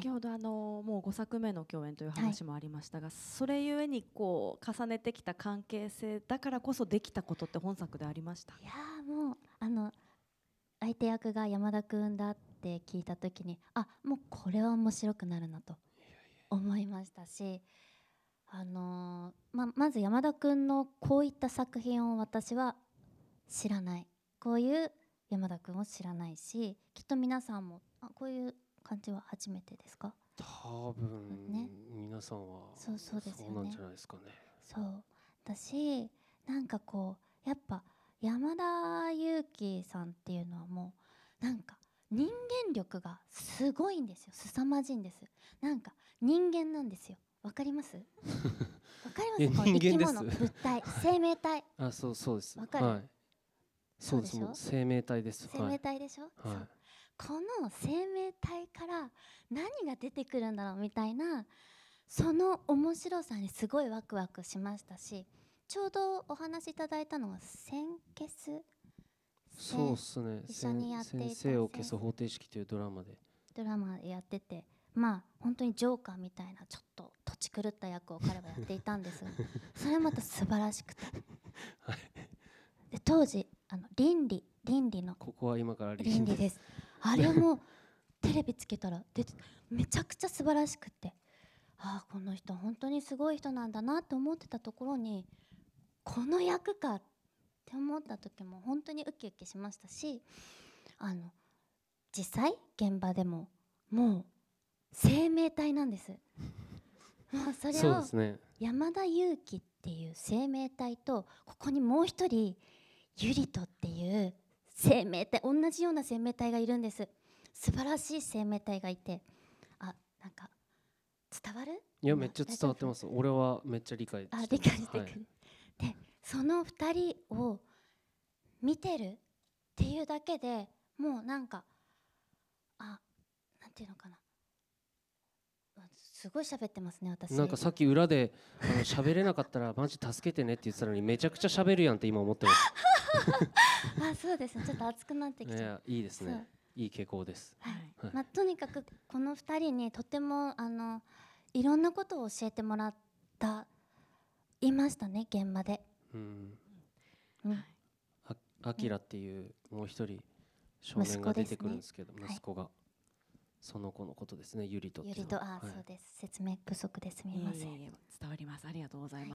先ほどあのもう5作目の共演という話もありましたが、はい、それゆえにこう重ねてきた関係性だからこそできたことって本作でありましたいやもうあの相手役が山田君だって聞いた時にあもうこれは面白くなるなと思いましたしあのー、ままず山田君のこういった作品を私は知らないこういう山田君を知らないしきっと皆さんもあこういう感じは初めてですか多分、ね、皆さんはそうそうですよ、ね、なんじゃないですかね。そうだしなんかこうやっぱ山田裕貴さんっていうのはもうなんか人間力がすごいんですよ凄まじいんですなんか人間なんですよわかります わかります生き物物体生命体 あそうそうですわかる、はいそうで生命体です生命体でしょ、はい、この生命体から何が出てくるんだろうみたいなその面白さにすごいワクワクしましたしちょうどお話しいただいたのは先決すそうっすね一緒にやっていた先生を消す方程式というドラマでドラマやっててまあ本当にジョーカーみたいなちょっと土地狂った役を彼はやっていたんですが それまた素晴らしくて、はい、で当時あの倫理倫理のここは今から倫理ですあれも テレビつけたら出てめちゃくちゃ素晴らしくてああこの人本当にすごい人なんだなと思ってたところにこの役かって思った時も本当にウキウキしましたしあの実際現場でももう生命体なんです まあそれを山田裕貴っていう生命体とここにもう一人ユリトっていう生命体同じような生命体がいるんです素晴らしい生命体がいてあなんか伝わるいやめっちゃ伝わってます俺はめっちゃ理解あ理解してくる、はい、でその2人を見てるっていうだけでもうなんかあなんていうのかなすごい喋ってますね私なんかさっき裏であの喋れなかったらマジ助けてねって言ってたのにめちゃくちゃ喋るやんって今思ってます あそうですねちょっと熱くなってきちゃいいですねいい傾向です、はい、はい、まあ、とにかくこの2人にとてもあのいろんなことを教えてもらったいましたね現場でうんあきらっていうもう一人少年が出てくるんですけど、ね、息子が、はい、その子のことですねゆりとゆりとあ、はい、そうです説明不足ですすみません伝わりますありがとうございます、